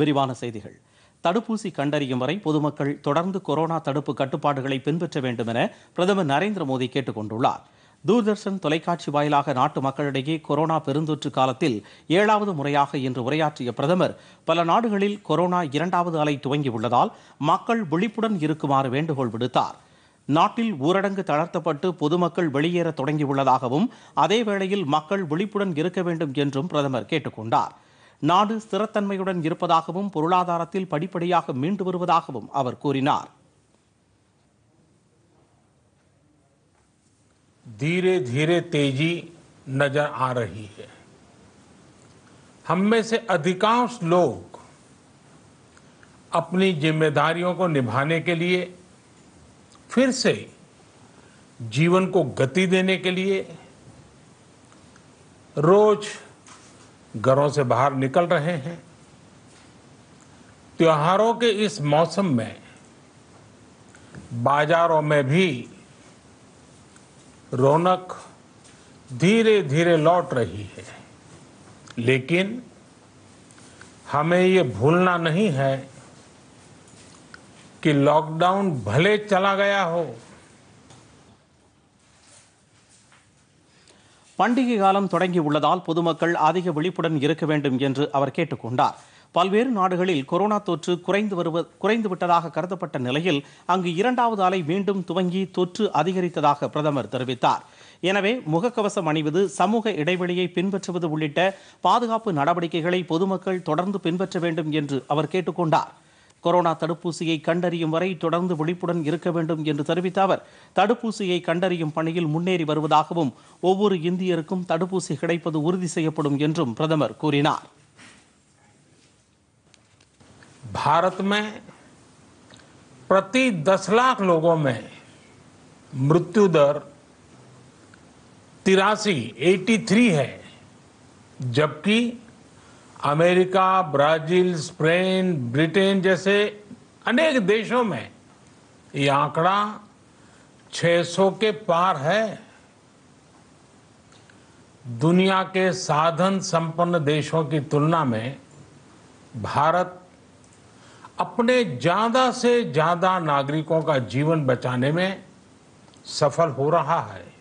விரிவான செய்திகள் தடுப்பூசி கண்டறியும் வரை பொதுமக்கள் தொடர்ந்து கொரோனா தடுப்பு கட்டுப்பாடுகளை பின்பற்ற வேண்டும் என பிரதமர் நரேந்திர மோடி கேட்டுக் கொண்டுள்ளார் தூர்தர்ஷன் தொலைக்காட்சி வாயிலாக நாட்டு மக்களிடையே கொரோனா பெருந்தொற்று காலத்தில் ஏழாவது முறையாக இன்று உரையாற்றிய பிரதமர் பல நாடுகளில் கொரோனா இரண்டாவது அலை துவங்கியுள்ளதால் மக்கள் விழிப்புடன் இருக்குமாறு வேண்டுகோள் விடுத்தார் நாட்டில் ஊரடங்கு தளர்த்தப்பட்டு பொதுமக்கள் வெளியேற தொடங்கியுள்ளதாகவும் அதேவேளையில் மக்கள் விழிப்புடன் இருக்க வேண்டும் என்றும் பிரதமர் கேட்டுக்கொண்டார் கொண்டாா் நாடு ஸ்திரத்தன்மையுடன் धीरे धीरे तेजी नजर आ रही है हम में से अधिकांश लोग अपनी जिम्मेदारियों को निभाने के लिए फिर से जीवन को गति देने के लिए रोज़ घरों से बाहर निकल रहे हैं त्योहारों के इस मौसम में बाजारों में भी रौनक धीरे धीरे लौट रही है लेकिन हमें ये भूलना नहीं है कि लॉकडाउन भले चला गया हो பண்டிகை காலம் தொடங்கி உள்ளதால் பொதுமக்கள் அதிக விழிப்புடன் இருக்க வேண்டும் என்று அவர் கேட்டுக்கொண்டார் பல்வேறு நாடுகளில் கொரோனா தொற்று குறைந்து வருவ குறைந்து விட்டதாக கருதப்பட்ட நிலையில் அங்கு இரண்டாவது அலை மீண்டும் துவங்கி தொற்று அதிகரித்ததாக பிரதமர் தெரிவித்தார் எனவே முகக்கவசம் அணிவது சமூக இடைவெளியை பின்பற்றுவது உள்ளிட்ட பாதுகாப்பு நடவடிக்கைகளை பொதுமக்கள் தொடர்ந்து பின்பற்ற வேண்டும் என்று அவர் கேட்டுக்கொண்டார் கொரோனா தடுப்பூசியை கண்டறியும் வரை தொடர்ந்து விழிப்புடன் இருக்க வேண்டும் என்று தெரிவித்த அவர் தடுப்பூசியை கண்டறியும் பணியில் முன்னேறி வருவதாகவும் ஒவ்வொரு இந்தியருக்கும் தடுப்பூசி கிடைப்பது உறுதி செய்யப்படும் என்றும் பிரதமர் கூறினார் भारत में प्रति 10 लाख लोगों तिरासी एटी थ्री है जबकि अमेरिका ब्राजील स्पेन ब्रिटेन जैसे अनेक देशों में ये आंकड़ा 600 के पार है दुनिया के साधन संपन्न देशों की तुलना में भारत अपने ज्यादा से ज्यादा नागरिकों का जीवन बचाने में सफल हो रहा है